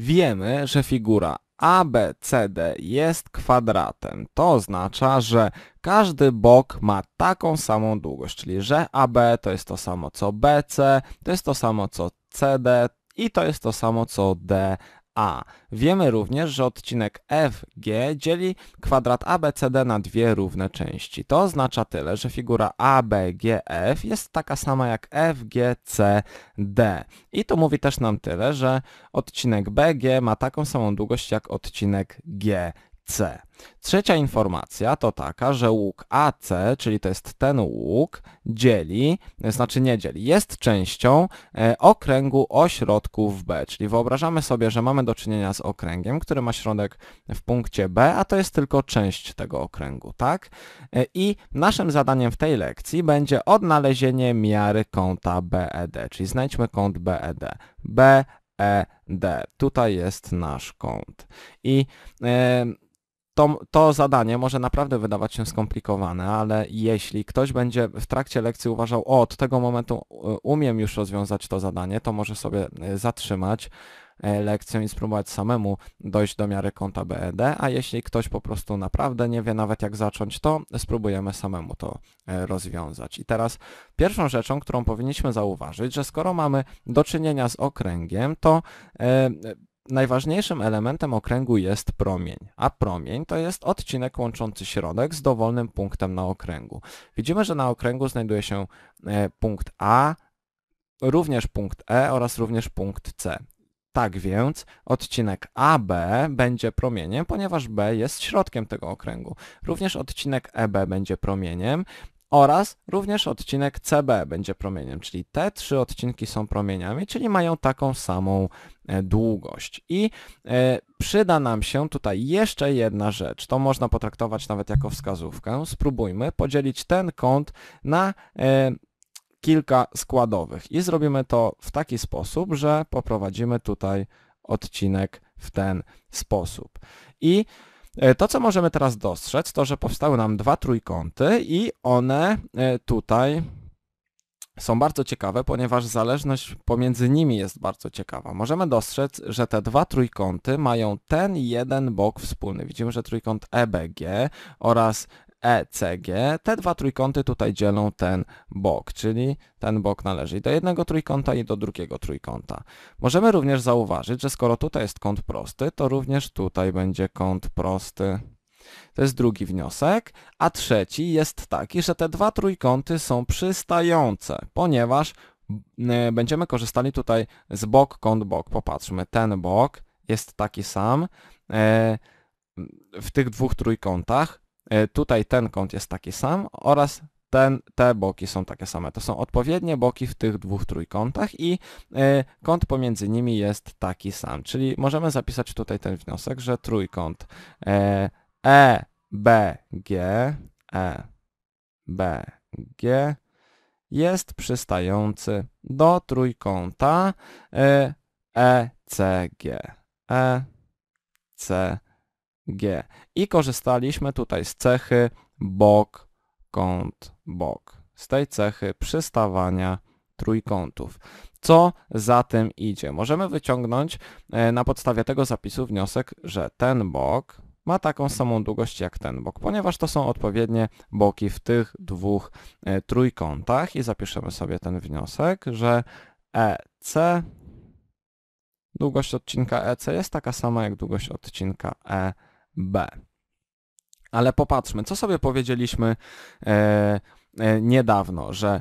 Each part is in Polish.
Wiemy, że figura ABCD jest kwadratem. To oznacza, że każdy bok ma taką samą długość, czyli że AB to jest to samo co BC, to jest to samo co CD i to jest to samo co d. A. Wiemy również, że odcinek FG dzieli kwadrat ABCD na dwie równe części. To oznacza tyle, że figura ABGF jest taka sama jak FGCD. I to mówi też nam tyle, że odcinek BG ma taką samą długość jak odcinek G. C. Trzecia informacja to taka, że łuk AC, czyli to jest ten łuk, dzieli, znaczy nie dzieli, jest częścią e, okręgu ośrodków B, czyli wyobrażamy sobie, że mamy do czynienia z okręgiem, który ma środek w punkcie B, a to jest tylko część tego okręgu, tak? E, I naszym zadaniem w tej lekcji będzie odnalezienie miary kąta BED, czyli znajdźmy kąt BED. BED, tutaj jest nasz kąt. I... Yy, to, to zadanie może naprawdę wydawać się skomplikowane, ale jeśli ktoś będzie w trakcie lekcji uważał, o, od tego momentu e, umiem już rozwiązać to zadanie, to może sobie e, zatrzymać e, lekcję i spróbować samemu dojść do miary konta BED, a jeśli ktoś po prostu naprawdę nie wie nawet jak zacząć, to spróbujemy samemu to rozwiązać. I teraz pierwszą rzeczą, którą powinniśmy zauważyć, że skoro mamy do czynienia z okręgiem, to najważniejszym elementem okręgu jest promień, a promień to jest odcinek łączący środek z dowolnym punktem na okręgu. Widzimy, że na okręgu znajduje się e, punkt A, również punkt E oraz również punkt C. Tak więc odcinek AB będzie promieniem, ponieważ B jest środkiem tego okręgu. Również odcinek EB będzie promieniem, oraz również odcinek CB będzie promieniem, czyli te trzy odcinki są promieniami, czyli mają taką samą e, długość. I e, przyda nam się tutaj jeszcze jedna rzecz, to można potraktować nawet jako wskazówkę. Spróbujmy podzielić ten kąt na e, kilka składowych i zrobimy to w taki sposób, że poprowadzimy tutaj odcinek w ten sposób. I E, to, co możemy teraz dostrzec, to, że powstały nam dwa trójkąty i one e, tutaj są bardzo ciekawe, ponieważ zależność pomiędzy nimi jest bardzo ciekawa. Możemy dostrzec, że te dwa trójkąty mają ten jeden bok wspólny. Widzimy, że trójkąt EBG oraz ECG. Te dwa trójkąty tutaj dzielą ten bok, czyli ten bok należy i do jednego trójkąta i do drugiego trójkąta. Możemy również zauważyć, że skoro tutaj jest kąt prosty, to również tutaj będzie kąt prosty. To jest drugi wniosek. A trzeci jest taki, że te dwa trójkąty są przystające, ponieważ e, będziemy korzystali tutaj z bok, kąt, bok. Popatrzmy, ten bok jest taki sam e, w tych dwóch trójkątach. E, tutaj ten kąt jest taki sam oraz ten, te boki są takie same. To są odpowiednie boki w tych dwóch trójkątach i e, kąt pomiędzy nimi jest taki sam. Czyli możemy zapisać tutaj ten wniosek, że trójkąt EBG e, EBG jest przystający do trójkąta y, ECG ECG G. I korzystaliśmy tutaj z cechy bok, kąt, bok. Z tej cechy przystawania trójkątów. Co za tym idzie? Możemy wyciągnąć e, na podstawie tego zapisu wniosek, że ten bok ma taką samą długość jak ten bok, ponieważ to są odpowiednie boki w tych dwóch e, trójkątach i zapiszemy sobie ten wniosek, że EC długość odcinka EC jest taka sama jak długość odcinka EC B. Ale popatrzmy, co sobie powiedzieliśmy e, e, niedawno, że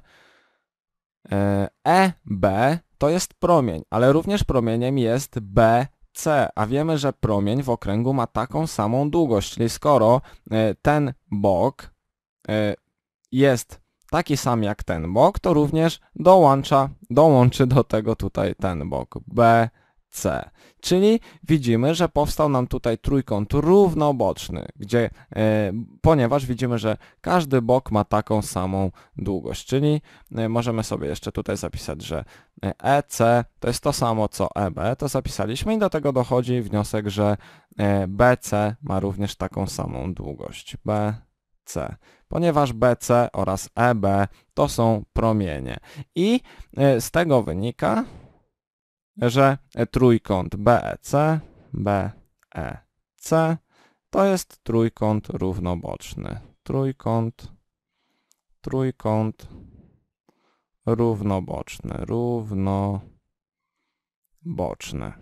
e, EB to jest promień, ale również promieniem jest BC, a wiemy, że promień w okręgu ma taką samą długość, czyli skoro e, ten bok e, jest taki sam jak ten bok, to również dołącza, dołączy do tego tutaj ten bok B C. Czyli widzimy, że powstał nam tutaj trójkąt równoboczny, gdzie, e, ponieważ widzimy, że każdy bok ma taką samą długość, czyli e, możemy sobie jeszcze tutaj zapisać, że EC e, to jest to samo co EB, to zapisaliśmy i do tego dochodzi wniosek, że e, BC ma również taką samą długość. B, C, ponieważ BC oraz EB to są promienie. I e, z tego wynika, że trójkąt BEC, BEC to jest trójkąt równoboczny. Trójkąt, trójkąt równoboczny, równoboczny.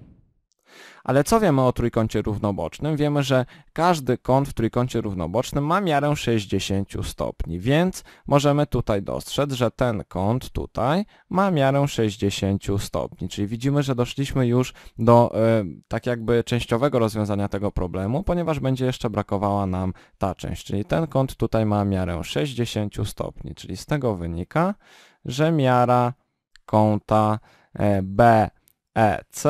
Ale co wiemy o trójkącie równobocznym? Wiemy, że każdy kąt w trójkącie równobocznym ma miarę 60 stopni, więc możemy tutaj dostrzec, że ten kąt tutaj ma miarę 60 stopni, czyli widzimy, że doszliśmy już do y, tak jakby częściowego rozwiązania tego problemu, ponieważ będzie jeszcze brakowała nam ta część, czyli ten kąt tutaj ma miarę 60 stopni, czyli z tego wynika, że miara kąta e, BEC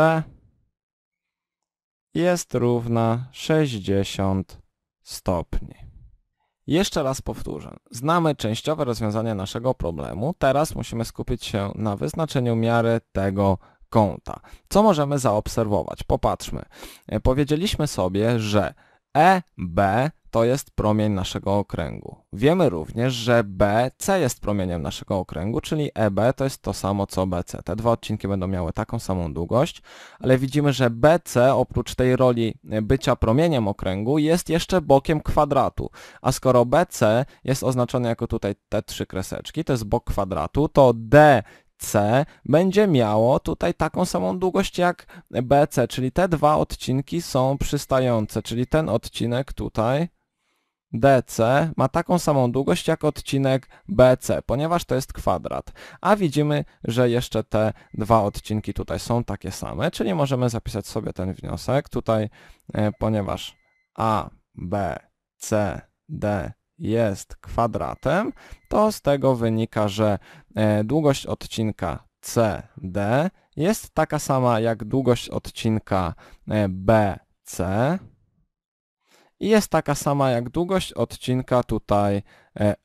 jest równa 60 stopni. Jeszcze raz powtórzę. Znamy częściowe rozwiązanie naszego problemu. Teraz musimy skupić się na wyznaczeniu miary tego kąta. Co możemy zaobserwować? Popatrzmy. Powiedzieliśmy sobie, że EB to jest promień naszego okręgu. Wiemy również, że BC jest promieniem naszego okręgu, czyli EB to jest to samo co BC. Te dwa odcinki będą miały taką samą długość, ale widzimy, że BC oprócz tej roli e, bycia promieniem okręgu jest jeszcze bokiem kwadratu. A skoro BC jest oznaczone jako tutaj te trzy kreseczki, to jest bok kwadratu, to D C będzie miało tutaj taką samą długość jak BC, czyli te dwa odcinki są przystające, czyli ten odcinek tutaj DC ma taką samą długość jak odcinek BC, ponieważ to jest kwadrat. A widzimy, że jeszcze te dwa odcinki tutaj są takie same, czyli możemy zapisać sobie ten wniosek tutaj, e, ponieważ A, B, C, D jest kwadratem, to z tego wynika, że e, długość odcinka CD jest taka sama jak długość odcinka e, BC, i jest taka sama jak długość odcinka tutaj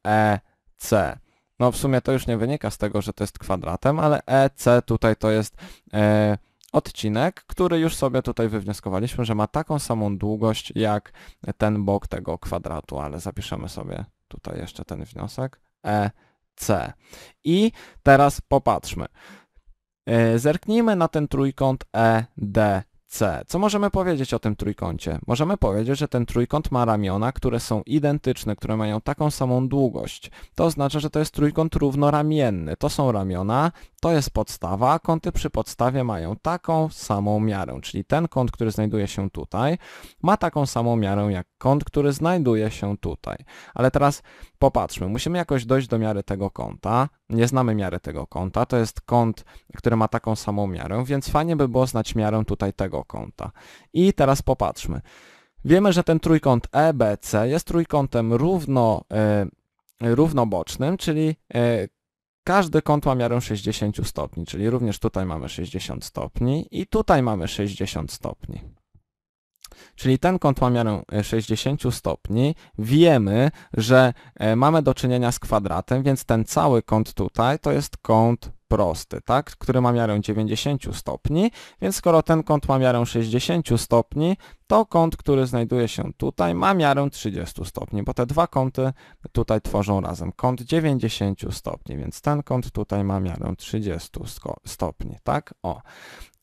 EC. E, no w sumie to już nie wynika z tego, że to jest kwadratem, ale EC tutaj to jest e, odcinek, który już sobie tutaj wywnioskowaliśmy, że ma taką samą długość jak ten bok tego kwadratu, ale zapiszemy sobie tutaj jeszcze ten wniosek EC. I teraz popatrzmy. E, zerknijmy na ten trójkąt ED C. Co możemy powiedzieć o tym trójkącie? Możemy powiedzieć, że ten trójkąt ma ramiona, które są identyczne, które mają taką samą długość. To oznacza, że to jest trójkąt równoramienny. To są ramiona, to jest podstawa, kąty przy podstawie mają taką samą miarę, czyli ten kąt, który znajduje się tutaj, ma taką samą miarę jak kąt, który znajduje się tutaj. Ale teraz popatrzmy, musimy jakoś dojść do miary tego kąta, nie znamy miary tego kąta, to jest kąt, który ma taką samą miarę, więc fajnie by było znać miarę tutaj tego kąta. I teraz popatrzmy. Wiemy, że ten trójkąt EBC jest trójkątem równo, e, równobocznym, czyli yy, każdy kąt ma miarę 60 stopni, czyli również tutaj mamy 60 stopni i tutaj mamy 60 stopni. Czyli ten kąt ma miarę 60 stopni. Wiemy, że e, mamy do czynienia z kwadratem, więc ten cały kąt tutaj to jest kąt prosty, tak? który ma miarę 90 stopni, więc skoro ten kąt ma miarę 60 stopni, to kąt, który znajduje się tutaj ma miarę 30 stopni, bo te dwa kąty tutaj tworzą razem kąt 90 stopni, więc ten kąt tutaj ma miarę 30 stopni, tak? O.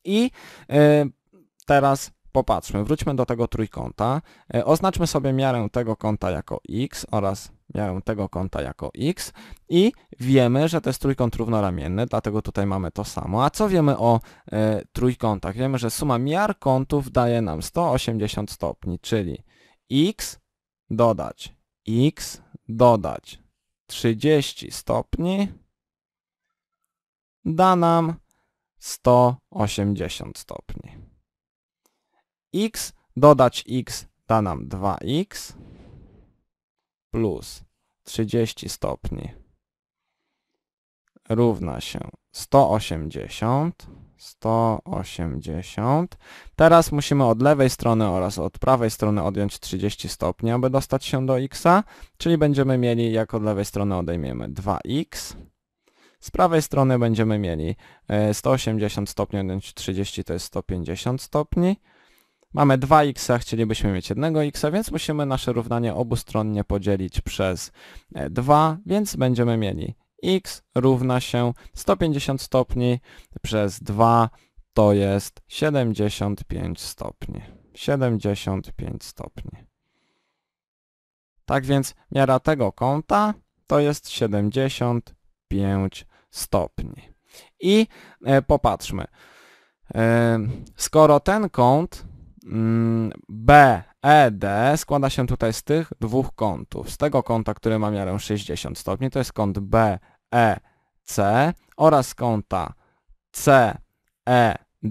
I yy, teraz Popatrzmy, wróćmy do tego trójkąta. E, oznaczmy sobie miarę tego kąta jako x oraz miarę tego kąta jako x i wiemy, że to jest trójkąt równoramienny, dlatego tutaj mamy to samo. A co wiemy o e, trójkątach? Wiemy, że suma miar kątów daje nam 180 stopni, czyli x dodać x dodać 30 stopni da nam 180 stopni x, dodać x da nam 2x plus 30 stopni równa się 180, 180. Teraz musimy od lewej strony oraz od prawej strony odjąć 30 stopni, aby dostać się do x, czyli będziemy mieli, jak od lewej strony odejmiemy 2x, z prawej strony będziemy mieli 180 e, stopni odjąć 30 to jest 150 stopni, Mamy 2x, chcielibyśmy mieć 1x, więc musimy nasze równanie obustronnie podzielić przez 2, e, więc będziemy mieli x równa się 150 stopni przez 2 to jest 75 stopni. 75 stopni. Tak więc miara tego kąta to jest 75 stopni. I e, popatrzmy. E, skoro ten kąt Mm, BED składa się tutaj z tych dwóch kątów. Z tego kąta, który ma miarę 60 stopni, to jest kąt BEC oraz kąta CED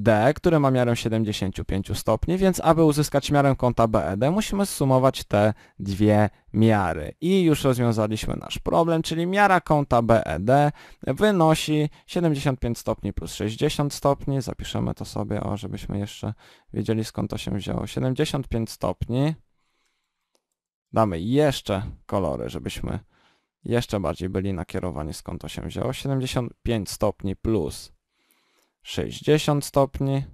D, które ma miarę 75 stopni, więc aby uzyskać miarę kąta BED musimy zsumować te dwie miary. I już rozwiązaliśmy nasz problem, czyli miara kąta BED wynosi 75 stopni plus 60 stopni. Zapiszemy to sobie, o, żebyśmy jeszcze wiedzieli skąd to się wzięło. 75 stopni. Damy jeszcze kolory, żebyśmy jeszcze bardziej byli nakierowani skąd to się wzięło. 75 stopni plus 60 stopni,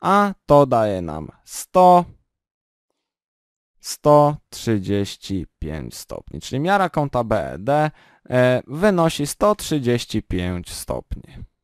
a to daje nam 100, 135 stopni, czyli miara kąta BED e, wynosi 135 stopni.